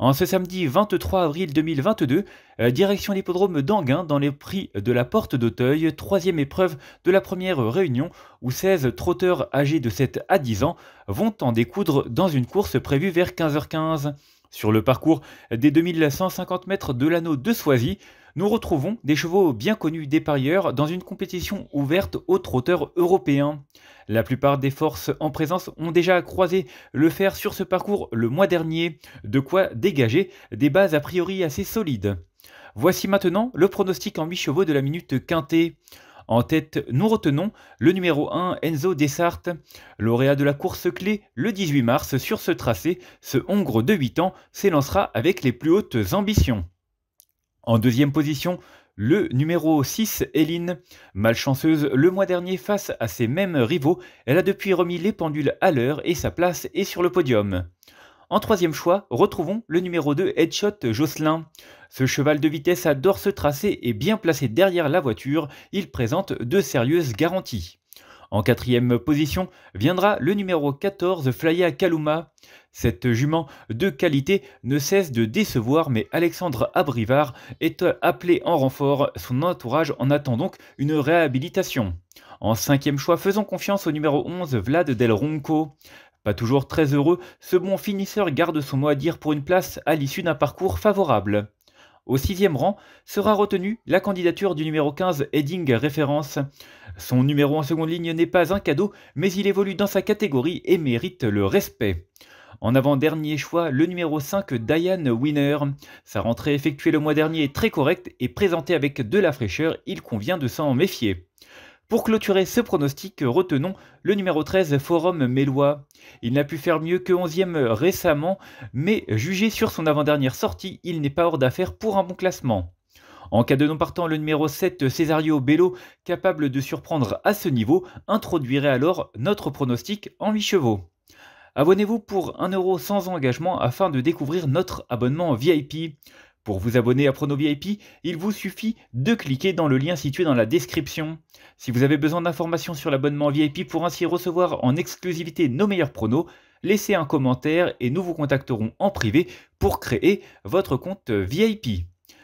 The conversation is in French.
En ce samedi 23 avril 2022, euh, direction l'hippodrome d'Anguin dans les prix de la Porte d'Auteuil, troisième épreuve de la première réunion où 16 trotteurs âgés de 7 à 10 ans vont en découdre dans une course prévue vers 15h15. Sur le parcours des 2150 mètres de l'anneau de Soisy, nous retrouvons des chevaux bien connus des parieurs dans une compétition ouverte aux trotteurs européens. La plupart des forces en présence ont déjà croisé le fer sur ce parcours le mois dernier, de quoi dégager des bases a priori assez solides. Voici maintenant le pronostic en 8 chevaux de la minute quintée. En tête, nous retenons le numéro 1 Enzo Dessart, lauréat de la course clé le 18 mars sur ce tracé. Ce Hongre de 8 ans s'élancera avec les plus hautes ambitions. En deuxième position, le numéro 6, Eline. Malchanceuse le mois dernier face à ses mêmes rivaux, elle a depuis remis les pendules à l'heure et sa place est sur le podium. En troisième choix, retrouvons le numéro 2 Headshot Jocelyn. Ce cheval de vitesse adore se tracer et bien placé derrière la voiture, il présente de sérieuses garanties. En quatrième position viendra le numéro 14 Flya Kaluma. Cette jument de qualité ne cesse de décevoir, mais Alexandre Abrivard est appelé en renfort. Son entourage en attend donc une réhabilitation. En cinquième choix, faisons confiance au numéro 11 Vlad Del Ronco. Pas toujours très heureux, ce bon finisseur garde son mot à dire pour une place à l'issue d'un parcours favorable. Au sixième rang sera retenue la candidature du numéro 15 Heading Référence. Son numéro en seconde ligne n'est pas un cadeau, mais il évolue dans sa catégorie et mérite le respect. En avant-dernier choix, le numéro 5 Diane Winner. Sa rentrée effectuée le mois dernier est très correcte et présentée avec de la fraîcheur, il convient de s'en méfier. Pour clôturer ce pronostic, retenons le numéro 13 Forum Mélois. Il n'a pu faire mieux que 11e récemment, mais jugé sur son avant-dernière sortie, il n'est pas hors d'affaire pour un bon classement. En cas de non partant, le numéro 7 Cesario Bello, capable de surprendre à ce niveau, introduirait alors notre pronostic en 8 chevaux. Abonnez-vous pour 1€ sans engagement afin de découvrir notre abonnement VIP. Pour vous abonner à Prono VIP, il vous suffit de cliquer dans le lien situé dans la description. Si vous avez besoin d'informations sur l'abonnement VIP pour ainsi recevoir en exclusivité nos meilleurs pronos, laissez un commentaire et nous vous contacterons en privé pour créer votre compte VIP.